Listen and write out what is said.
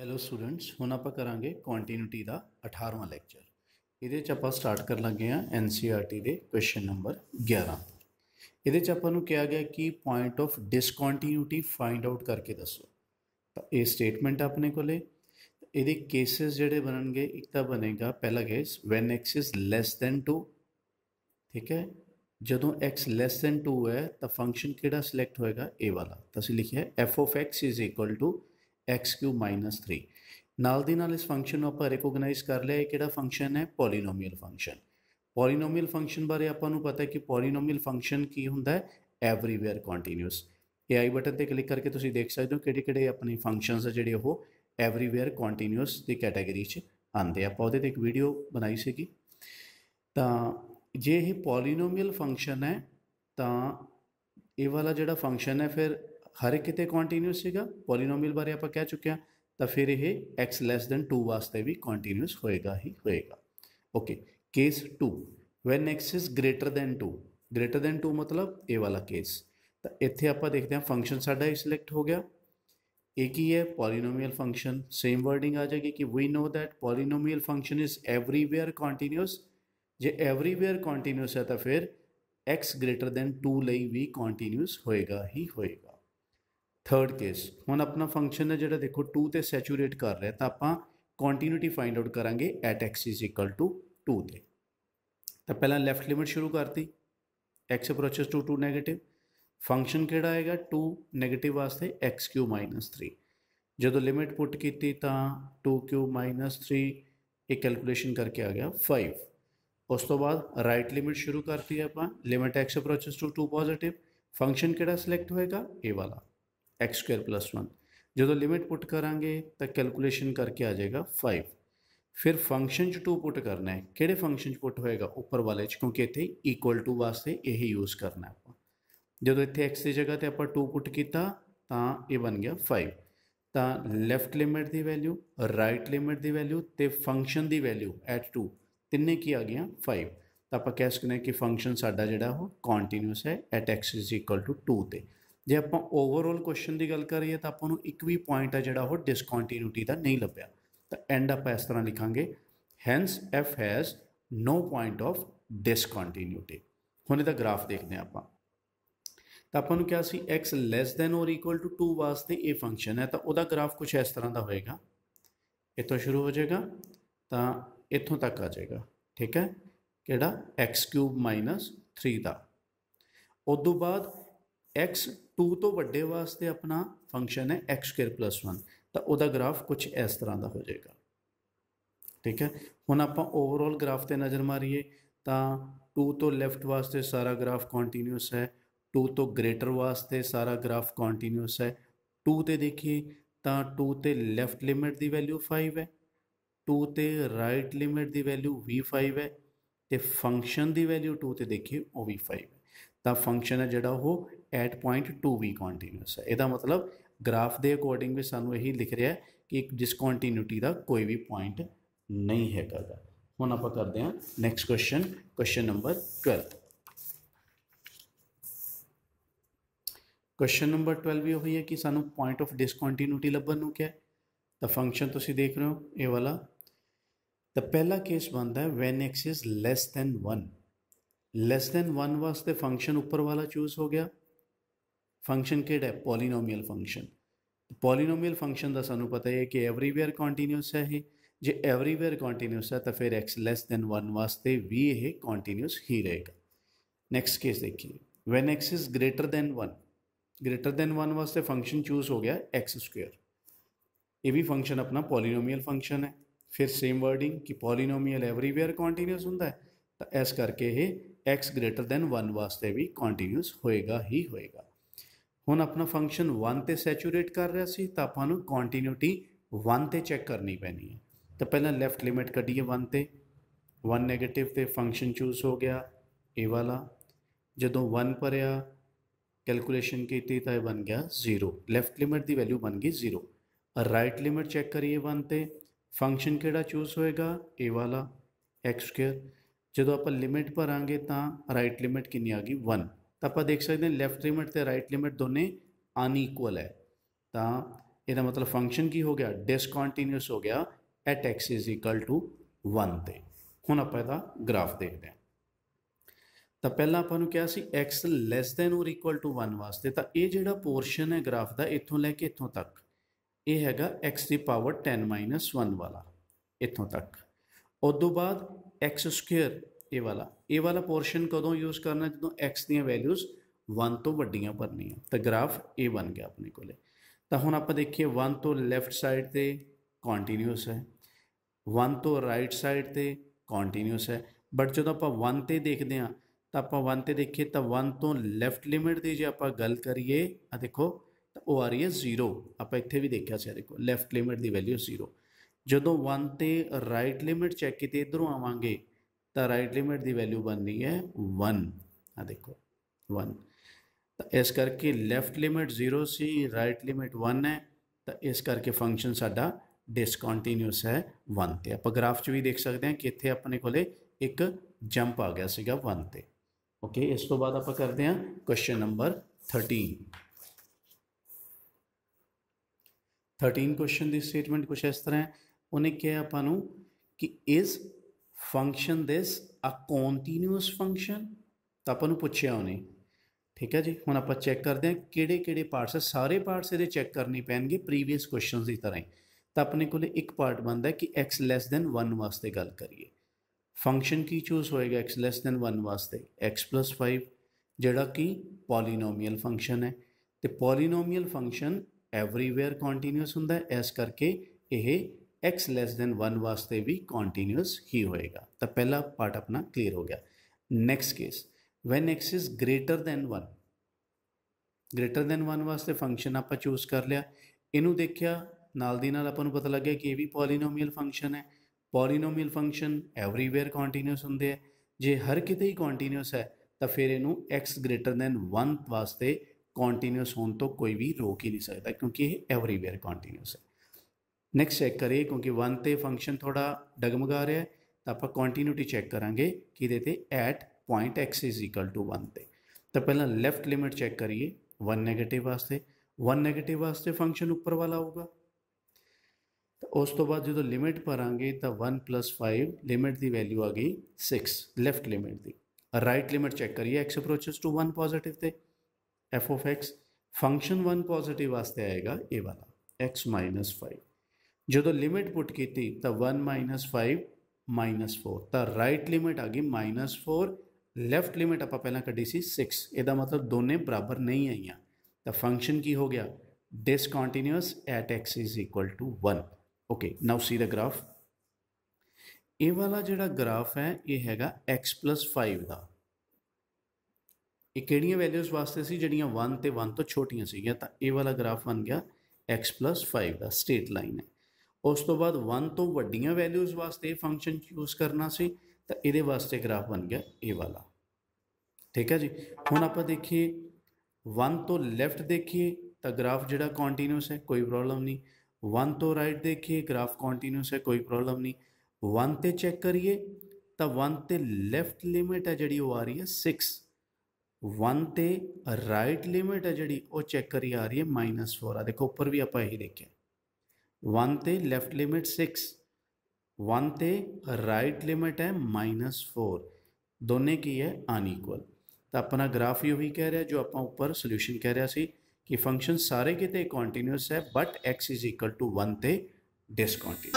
hello students ਹੁਣ ਆਪਾਂ ਕਰਾਂਗੇ ਕੰਟੀਨਿਊਟੀ ਦਾ 18ਵਾਂ ਲੈਕਚਰ ਇਹਦੇ ਚ ਆਪਾਂ ਸਟਾਰਟ ਕਰਨ ਲੱਗੇ ਆ ਐਨਸੀਆਰਟੀ e ਦੇ ਕੁਐਸਚਨ ਨੰਬਰ 11 ਇਹਦੇ ਚ ਆਪਾਂ ਨੂੰ ਕਿਹਾ ਗਿਆ ਕਿ point of discontinuity find out ਕਰਕੇ ਦੱਸੋ ਤਾਂ ਇਹ ਸਟੇਟਮੈਂਟ ਆਪਣੇ ਕੋਲੇ ਇਹਦੇ ਕੇसेस ਜਿਹੜੇ ਬਣਨਗੇ ਇੱਕ ਤਾਂ ਬਣੇਗਾ ਪਹਿਲਾ case when x is less than 2 ਠੀਕ ਹੈ ਜਦੋਂ x ਲੈਸ ਥੈਨ 2 ਹੈ ਤਾਂ ਫੰਕਸ਼ਨ ਕਿਹੜਾ ਸਿਲੈਕਟ ਹੋਏਗਾ a ਵਾਲਾ ਤਾਂ ਅਸੀਂ ਲਿਖਿਆ f(x) of x is x³ 3 ਨਾਲ ਦੀ ਨਾਲ ਇਸ ਫੰਕਸ਼ਨ ਨੂੰ ਆਪਾਂ ਰਿਕੋਗਨਾਈਜ਼ ਕਰ ਲਿਆ ਇਹ ਕਿਹੜਾ ਫੰਕਸ਼ਨ ਹੈ ਪੋਲੀਨੋਮੀਅਲ ਫੰਕਸ਼ਨ ਪੋਲੀਨੋਮੀਅਲ ਫੰਕਸ਼ਨ ਬਾਰੇ ਆਪਾਂ ਨੂੰ ਪਤਾ ਹੈ ਕਿ ਪੋਲੀਨੋਮੀਅਲ ਫੰਕਸ਼ਨ ਕੀ ਹੁੰਦਾ ਹੈ ਐਵਰੀਵੇਅਰ ਕੰਟੀਨਿਊਸ ਇਹ ਆਈ ਬਟਨ ਤੇ ਕਲਿੱਕ ਕਰਕੇ ਤੁਸੀਂ ਦੇਖ ਸਕਦੇ ਹੋ ਕਿਹੜੇ ਕਿਹੜੇ ਆਪਣੇ ਫੰਕਸ਼ਨਸ ਆ ਜਿਹੜੇ ਉਹ ਐਵਰੀਵੇਅਰ ਕੰਟੀਨਿਊਸ ਦੀ ਕੈਟਾਗਰੀ 'ਚ ਆਉਂਦੇ ਆ ਉਹਦੇ ਤੇ ਇੱਕ ਵੀਡੀਓ ਬਣਾਈ ਸੀਗੀ ਤਾਂ ਜੇ ਇਹ ਪੋਲੀਨੋਮੀਅਲ ਫੰਕਸ਼ਨ ਹੈ ਤਾਂ ਇਹ ਵਾਲਾ ਜਿਹੜਾ ਫੰਕਸ਼ਨ ਹੈ ਫਿਰ हर एक कितने ਕੰਟੀਨਿਊਸ है ਪੋਲੀਨੋਮੀਅਲ बारे आप कह चुके हैं तो फिर यह एक्स लैस दैन टू वास्ते भी ਕੰਟੀਨਿਊਸ होएगा ही होएगा okay case two when x is greater than two greater than two मतलब ए वाला केस तो इतने आप देखते हैं फंक्शन साढ़ा ही सिलेक्ट हो गया एक ही है पॉलीनोमियल फंक्शन सेम वर्डिंग आ जाएगी कि we know that polynomial function is everywhere continuous जे एवरीवेयर कॉन्टीन्यूस है तो फिर एक्स ग्रेटर दैन टू लिए भी कॉन्टीन्यूस होएगा ही होएगा थर्ड केस हूँ अपना फंक्शन है जोड़ा देखो टू तो सैचूरेट कर रहा है तो आप कॉन्टीन्यूटी फाइंड आउट करा at x is equal to two के तो पहला लैफ्ट लिमिट शुरू करती x approaches to two negative function कहड़ा आएगा टू नैगेटिव वास्ते एक्स क्यू माइनस थ्री जो लिमिट पुट की तो टू क्यू माइनस थ्री एक कैलकुलेशन करके आ गया फाइव उस तो बाद राइट लिमिट शुरू करती है आप limit x approaches to two positive function कहड़ा सिलेक्ट होएगा ए वाला एक्स स्क्र प्लस वन जो तो लिमिट पुट करा तो कैलकुलेशन करके आ जाएगा फाइव फिर फंक्शन टू पुट करना है कि फंक्शन पुट होएगा उपर वाले क्योंकि इतने ईक्ल टू वास्ते यही यूज करना आप जो तो इतने एक्स की जगह पर आप टू पुट किया बन गया फाइव तो लैफ्ट लिमिट की वैल्यू राइट लिमिट की वैल्यू तो फंक्शन की वैल्यू एट टू तिने की आ गई फाइव तो आप कह सकते हैं कि फंक्शन साडा जोड़ा वो कॉन्टीन्यूअस है at x is equal to two पर ਜੇ ਆਪਾਂ ਓਵਰਆਲ ਕੁਐਸਚਨ ਦੀ ਗੱਲ ਕਰੀਏ ਤਾਂ ਆਪਾਂ ਨੂੰ ਇੱਕ ਵੀ ਪੁਆਇੰਟ ਆ ਜਿਹੜਾ ਉਹ ਡਿਸਕੰਟੀਨਿਊਟੀ ਦਾ ਨਹੀਂ ਲੱਭਿਆ ਤਾਂ ਐਂਡ ਆਪਾਂ ਇਸ ਤਰ੍ਹਾਂ ਲਿਖਾਂਗੇ hence f has no point of discontinuity ਹੁਣ ਇਹਦਾ ਗ੍ਰਾਫ ਦੇਖਦੇ ਆ ਆਪਾਂ ਤਾਂ ਆਪਾਂ ਨੂੰ ਕਿਹਾ ਸੀ x less than or equal to 2 ਵਾਸਤੇ ਇਹ ਫੰਕਸ਼ਨ ਹੈ ਤਾਂ ਉਹਦਾ ਗ੍ਰਾਫ ਕੁਝ ਇਸ ਤਰ੍ਹਾਂ ਦਾ ਹੋਏਗਾ ਇੱਥੋਂ ਸ਼ੁਰੂ ਹੋ ਜਾਏਗਾ ਤਾਂ ਇੱਥੋਂ ਤੱਕ ਆ ਜਾਏਗਾ ਠੀਕ ਹੈ ਕਿਹੜਾ x³ 3 ਦਾ ਉਸ ਤੋਂ ਬਾਅਦ x 2 ਤੋਂ ਵੱਡੇ ਵਾਸਤੇ ਆਪਣਾ ਫੰਕਸ਼ਨ ਹੈ x2 1 ਤਾਂ ਉਹਦਾ ਗ੍ਰਾਫ ਕੁਝ ਇਸ ਤਰ੍ਹਾਂ ਦਾ ਹੋ ਜਾਏਗਾ ਠੀਕ ਹੈ ਹੁਣ ਆਪਾਂ ਓਵਰਆਲ ਗ੍ਰਾਫ ਤੇ ਨਜ਼ਰ ਮਾਰੀਏ ਤਾਂ 2 ਤੋਂ ਲੈਫਟ ਵਾਸਤੇ ਸਾਰਾ ਗ੍ਰਾਫ ਕੰਟੀਨਿਊਸ ਹੈ 2 ਤੋਂ ਗ੍ਰੇਟਰ ਵਾਸਤੇ ਸਾਰਾ ਗ੍ਰਾਫ ਕੰਟੀਨਿਊਸ ਹੈ 2 ਤੇ ਦੇਖੀਏ ਤਾਂ 2 ਤੇ ਲੈਫਟ ਲਿਮਿਟ ਦੀ ਵੈਲਿਊ 5 ਹੈ 2 ਤੇ ਰਾਈਟ ਲਿਮਿਟ ਦੀ ਵੈਲਿਊ v5 ਹੈ ਤੇ ਫੰਕਸ਼ਨ ਦੀ ਵੈਲਿਊ 2 ਤੇ ਦੇਖੀਏ ਉਹ ਵੀ 5 ਹੈ ਤਾਂ ਫੰਕਸ਼ਨ ਹੈ ਜਿਹੜਾ ਉਹ ਐਟ ਪੁਆਇੰਟ 2 ਵੀ ਕੰਟੀਨਿਊਸ ਹੈ ਇਹਦਾ ਮਤਲਬ ਗ੍ਰਾਫ ਦੇ ਅਕੋਰਡਿੰਗ ਵੀ ਸਾਨੂੰ ਇਹੀ ਲਿਖ ਰਿਹਾ ਹੈ ਕਿ ਇੱਕ ਡਿਸਕੰਟੀਨਿਊਟੀ ਦਾ ਕੋਈ ਵੀ ਪੁਆਇੰਟ ਨਹੀਂ ਹੈਗਾ ਦਾ ਹੁਣ ਆਪਾਂ ਕਰਦੇ ਹਾਂ next question question number 12 question number 12 ਵੀ ਹੋਈ ਹੈ ਕਿ ਸਾਨੂੰ ਪੁਆਇੰਟ ਆਫ ਡਿਸਕੰਟੀਨਿਊਟੀ ਲੱਭਣ ਨੂੰ ਕਿਹਾ ਤਾਂ ਫੰਕਸ਼ਨ ਤੁਸੀਂ ਦੇਖ ਰਹੇ ਹੋ ਇਹ ਵਾਲਾ ਤਾਂ ਪਹਿਲਾ ਕੇਸ ਬਣਦਾ ਹੈ when x is less than 1 less than 1 ਵਾਸਤੇ ਫੰਕਸ਼ਨ ਉੱਪਰ ਵਾਲਾ ਚੂਜ਼ ਹੋ ਗਿਆ ਫੰਕਸ਼ਨ ਕਿਹੜਾ ਹੈ ਪੋਲੀਨੋਮੀਅਲ ਫੰਕਸ਼ਨ ਪੋਲੀਨੋਮੀਅਲ ਫੰਕਸ਼ਨ ਦਾ ਸਾਨੂੰ ਪਤਾ ਹੈ ਕਿ ਐਵਰੀਵੇਅਰ ਕੰਟੀਨਿਊਸ ਹੈ ਹੀ ਜੇ ਐਵਰੀਵੇਅਰ ਕੰਟੀਨਿਊਸ ਹੈ ਤਾਂ ਫਿਰ x ਲੈਸ ਥੈਨ 1 ਵਾਸਤੇ ਵੀ ਇਹ ਕੰਟੀਨਿਊਸ ਹੀ ਰਹੇਗਾ ਨੈਕਸਟ ਕੇਸ ਦੇਖੀਏ when x is greater than 1 greater than 1 ਵਾਸਤੇ ਫੰਕਸ਼ਨ ਚੂਜ਼ ਹੋ ਗਿਆ x2 ਇਹ ਵੀ ਫੰਕਸ਼ਨ ਆਪਣਾ ਪੋਲੀਨੋਮੀਅਲ ਫੰਕਸ਼ਨ ਹੈ ਫਿਰ ਸੇਮ ਵਰਡਿੰਗ ਕਿ ਪੋਲੀਨੋਮੀਅਲ ਐਵਰੀਵੇਅਰ ਕੰਟੀਨਿਊਸ ਹੁੰਦਾ ਹੈ ਤਾਂ ਇਸ ਕਰਕੇ ਇਹ x ਗ੍ਰੇਟਰ ਦੈਨ 1 ਵਾਸਤੇ ਵੀ ਕੰਟੀਨਿਊਸ ਹੋਏਗਾ ਹੀ ਹੋਏਗਾ ਹੁਣ ਆਪਣਾ ਫੰਕਸ਼ਨ 1 ਤੇ ਸੈਚੂਰੇਟ ਕਰ ਰਿਹਾ ਸੀ ਤਾਂ ਆਪਾਂ ਨੂੰ ਕੰਟੀਨਿਊਟੀ 1 ਤੇ ਚੈੱਕ ਕਰਨੀ ਪੈਣੀ ਹੈ ਤਾਂ ਪਹਿਲਾਂ ਲੈਫਟ ਲਿਮਿਟ ਕੱਢੀਏ 1 ਤੇ 1 네ਗੇਟਿਵ ਤੇ ਫੰਕਸ਼ਨ ਚੂਜ਼ ਹੋ ਗਿਆ ਇਹ ਵਾਲਾ ਜਦੋਂ 1 ਪਰਿਆ ਕੈਲਕੂਲੇਸ਼ਨ ਕੀਤੀ ਤਾਂ ਇਹ ਬਣ ਗਿਆ 0 ਲੈਫਟ ਲਿਮਿਟ ਦੀ ਵੈਲਿਊ ਬਣ ਗਈ 0 ਰਾਈਟ ਲਿਮਿਟ ਚੈੱਕ ਕਰੀਏ 1 ਤੇ ਫੰਕਸ਼ਨ ਕਿਹੜਾ ਚੂਜ਼ ਹੋਏਗਾ ਇਹ ਵਾਲਾ x2 ਜਦੋਂ ਆਪਾਂ ਲਿਮਿਟ ਭਰਾਂਗੇ ਤਾਂ ਰਾਈਟ ਲਿਮਿਟ ਕਿੰਨੀ ਆ ਗਈ 1 ਤਾਂ ਆਪਾਂ ਦੇਖ ਸਕਦੇ ਹਾਂ ਲੈਫਟ ਲਿਮਿਟ ਤੇ ਰਾਈਟ ਲਿਮਿਟ ਦੋਨੇ ਅਨਇਕੁਅਲ ਹੈ ਤਾਂ ਇਹਦਾ ਮਤਲਬ ਫੰਕਸ਼ਨ ਕੀ ਹੋ ਗਿਆ ਡਿਸਕੰਟੀਨਿਊਸ ਹੋ ਗਿਆ ਐਟ x 1 ਤੇ ਹੁਣ ਆਪਾਂ ਇਹਦਾ ਗ੍ਰਾਫ ਦੇਖਦੇ ਹਾਂ ਤਾਂ ਪਹਿਲਾਂ ਆਪਾਂ ਨੂੰ ਕਿਹਾ ਸੀ x less than or equal to 1 ਵਾਸਤੇ ਤਾਂ ਇਹ ਜਿਹੜਾ ਪੋਰਸ਼ਨ ਹੈ ਗ੍ਰਾਫ ਦਾ ਇੱਥੋਂ ਲੈ ਕੇ ਇੱਥੋਂ ਤੱਕ ਇਹ ਹੈਗਾ x ਦੀ ਪਾਵਰ 10 1 ਵਾਲਾ ਇੱਥੋਂ ਤੱਕ ਉਸ ਤੋਂ ਬਾਅਦ x2 ਇਹ ਵਾਲਾ ਇਹ ਵਾਲਾ ਪੋਰਸ਼ਨ ਕਦੋਂ ਯੂਜ਼ ਕਰਨਾ ਜਦੋਂ x ਦੀਆਂ ਵੈਲਿਊਜ਼ 1 ਤੋਂ ਵੱਡੀਆਂ ਭਰਨੀਆਂ ਤਾਂ ਗ੍ਰਾਫ ਇਹ ਬਣ ਗਿਆ ਆਪਣੇ ਕੋਲੇ ਤਾਂ ਹੁਣ ਆਪਾਂ ਦੇਖੀਏ 1 ਤੋਂ ਲੈਫਟ ਸਾਈਡ ਤੇ ਕੰਟੀਨਿਊਸ ਹੈ 1 ਤੋਂ ਰਾਈਟ ਸਾਈਡ ਤੇ ਕੰਟੀਨਿਊਸ ਹੈ ਬਟ ਜਦੋਂ ਆਪਾਂ 1 ਤੇ ਦੇਖਦੇ ਆ ਤਾਂ ਆਪਾਂ 1 ਤੇ ਦੇਖੀਏ ਤਾਂ 1 ਤੋਂ ਲੈਫਟ ਲਿਮਿਟ ਦੀ ਜੇ ਆਪਾਂ ਗੱਲ ਕਰੀਏ ਆ ਦੇਖੋ ਤਾਂ ਉਹ ਆ ਰਹੀ ਹੈ 0 ਆਪਾਂ ਇੱਥੇ ਵੀ ਦੇਖਿਆ ਸੀ ਦੇਖੋ ਲੈਫਟ ਲਿਮਿਟ ਦੀ ਵੈਲਿਊ 0 जो वन से राइट लिमिट चैक की इधरों आवेंगे तो राइट लिमिट की वैल्यू बननी है वन आ हाँ, देखो वन तो इस करके लैफ्ट लिमिट जीरो से राइट लिमिट वन है तो इस करके फंक्शन साढ़ा डिसकॉन्टीन्यूस है वन पर आप ग्राफ भी देख सकते हैं कि इतने अपने को एक जंप आ गया सगा वन पर ओके इस तो बाद आप करते हैं question number thirteen thirteen question की स्टेटमेंट कुछ इस तरह ਉਹਨੇ ਕਿਹਾ ਆਪਾਂ ਨੂੰ ਕਿ ਇਸ function this a continuous function ਤਾਂ ਆਪਾਂ ਨੂੰ ਪੁੱਛਿਆ ਉਹਨੇ ਠੀਕ ਹੈ ਜੀ ਹੁਣ ਆਪਾਂ ਚੈੱਕ ਕਰਦੇ ਹਾਂ ਕਿਹੜੇ ਕਿਹੜੇ ਪਾਰਟਸ ਸਾਰੇ ਪਾਰਟਸ ਇਹਦੇ ਚੈੱਕ ਕਰਨੇ ਪੈਣਗੇ ਪ੍ਰੀਵੀਅਸ ਕੁਐਸਚਨਸ ਦੀ ਤਰ੍ਹਾਂ ਹੀ ਤਾਂ ਆਪਣੇ ਕੋਲੇ ਇੱਕ ਪਾਰਟ ਬੰਦਾ ਕਿ x ਲੈਸ ਦੈਨ 1 ਵਾਸਤੇ ਗੱਲ ਕਰੀਏ ਫੰਕਸ਼ਨ ਕੀ ਚੂਜ਼ ਹੋਏਗਾ x ਲੈਸ ਦੈਨ 1 ਵਾਸਤੇ x 5 ਜਿਹੜਾ ਕਿ ਪੋਲੀਨੋਮੀਅਲ ਫੰਕਸ਼ਨ ਹੈ ਤੇ ਪੋਲੀਨੋਮੀਅਲ ਫੰਕਸ਼ਨ ਐਵਰੀਵੇਅਰ ਕੰਟੀਨਿਊਸ ਹੁੰਦਾ ਹੈ ਇਸ ਕਰਕੇ ਇਹ x less than 1 ਵਾਸਤੇ ਵੀ ਕੰਟੀਨਿਊਸ ਹੀ ਹੋਏਗਾ ਤਾਂ ਪਹਿਲਾ ਪਾਰਟ ਆਪਣਾ ਕਲੀਅਰ ਹੋ ਗਿਆ next case when x is greater than 1 greater than 1 ਵਾਸਤੇ ਫੰਕਸ਼ਨ ਆਪਾਂ ਚੂਜ਼ ਕਰ ਲਿਆ ਇਹਨੂੰ ਦੇਖਿਆ ਨਾਲ ਦੀ ਨਾਲ ਆਪਾਂ ਨੂੰ ਪਤਾ ਲੱਗਿਆ ਕਿ ਇਹ ਵੀ ਪੋਲੀਨੋਮੀਅਲ ਫੰਕਸ਼ਨ ਹੈ ਪੋਲੀਨੋਮੀਅਲ ਫੰਕਸ਼ਨ ਐਵਰੀਵੇਅਰ ਕੰਟੀਨਿਊਸ ਹੁੰਦੇ ਆ ਜੇ ਹਰ ਕਿਤੇ ਹੀ ਕੰਟੀਨਿਊਸ ਹੈ ਤਾਂ ਫਿਰ ਇਹਨੂੰ x ਗ੍ਰੇਟਰ ਦੈਨ 1 ਵਾਸਤੇ ਕੰਟੀਨਿਊਸ ਹੋਣ ਤੋਂ ਕੋਈ ਵੀ ਰੋਕ ਹੀ ਨਹੀਂ ਸਕਦਾ ਕਿਉਂਕਿ ਇਹ ਐਵਰੀਵੇਅਰ ਕੰਟੀਨਿਊਸ ਹੈ नैक्सट चैक करिए क्योंकि वन पर फंक्शन थोड़ा डगमगा रहा है तो आप कॉन्टीन्यूटी चैक करा कि at point x is equal to one पर तो पहला लैफ्ट लिमिट चैक करिए वन नैगेटिव वास्ते वन नैगेटिव वास्ते फंक्शन उपर वाला होगा तो उस तो बाद जो लिमिट भर तो वन प्लस फाइव लिमिट की वैल्यू आ गई सिक्स लैफ्ट लिमिट की राइट लिमिट चैक करिए x approach to one positive से f of x function one positive वास्ते आएगा ए वाला एक्स माइनस फाइव ਜਦੋਂ ਲਿਮਿਟ ਪੁੱਟ ਕੀਤੀ ਤਾਂ 1 5 4 ਤਾਂ ਰਾਈਟ ਲਿਮਿਟ ਆ ਗਈ -4 ਲੈਫਟ ਲਿਮਿਟ ਆਪਾਂ ਪਹਿਲਾਂ ਕੱਢੀ ਸੀ 6 ਇਹਦਾ ਮਤਲਬ ਦੋਨੇ ਬਰਾਬਰ ਨਹੀਂ ਆਈਆਂ ਤਾਂ ਫੰਕਸ਼ਨ ਕੀ ਹੋ ਗਿਆ discontinuous at x 1 okay now c ਦਾ ਗ੍ਰਾਫ ਇਹ ਵਾਲਾ ਜਿਹੜਾ ਗ੍ਰਾਫ ਹੈ ਇਹ ਹੈਗਾ x 5 ਦਾ ਇਹ ਕਿਹੜੀਆਂ ਵੈਲਿਊਜ਼ ਵਾਸਤੇ ਸੀ ਜਿਹੜੀਆਂ 1 ਤੇ 1 ਤੋਂ ਛੋਟੀਆਂ ਸੀਗੀਆਂ ਤਾਂ ਇਹ ਵਾਲਾ ਗ੍ਰਾਫ ਬਣ ਗਿਆ x 5 ਦਾ ਸਟੇਟ ਲਾਈਨ ਹੈ ਉਸ ਤੋਂ ਬਾਅਦ 1 ਤੋਂ ਵੱਡੀਆਂ ਵੈਲਿਊਜ਼ ਵਾਸਤੇ ਇਹ ਫੰਕਸ਼ਨ ਯੂਜ਼ ਕਰਨਾ ਸੀ ਤਾਂ ਇਹਦੇ ਵਾਸਤੇ ਗ੍ਰਾਫ ਬਣ ਗਿਆ ਇਹ ਵਾਲਾ ਠੀਕ ਹੈ ਜੀ ਹੁਣ ਆਪਾਂ ਦੇਖੀਏ 1 ਤੋਂ ਲੈਫਟ ਦੇਖੀਏ ਤਾਂ ਗ੍ਰਾਫ ਜਿਹੜਾ ਕੰਟੀਨਿਊਸ ਹੈ ਕੋਈ ਪ੍ਰੋਬਲਮ ਨਹੀਂ 1 ਤੋਂ ਰਾਈਟ ਦੇਖੀਏ ਗ੍ਰਾਫ ਕੰਟੀਨਿਊਸ ਹੈ ਕੋਈ ਪ੍ਰੋਬਲਮ ਨਹੀਂ 1 ਤੇ ਚੈੱਕ ਕਰੀਏ ਤਾਂ 1 ਤੇ ਲੈਫਟ ਲਿਮਿਟ ਹੈ ਜਿਹੜੀ ਉਹ ਆ ਰਹੀ ਹੈ 6 1 ਤੇ ਰਾਈਟ ਲਿਮਿਟ ਹੈ ਜਿਹੜੀ ਉਹ ਚੈੱਕ ਕਰੀ ਆ ਰਹੀ ਹੈ -4 ਆ ਦੇਖੋ ਉੱਪਰ ਵੀ ਆਪਾਂ ਇਹੀ ਦੇਖਿਆ वन ते लेफ्ट लिमिट सिक्स वन ते राइट लिमिट है माइनस फोर दोनों की है अनईक्ल तो अपना ग्राफ ही उही कह रहा है जो अपना उपर सोल्यूशन कह रहा है कि फंक्शन सारे कितने कॉन्टीन्यूअस है but x is equal to one ते डिसकॉन्टीन्यू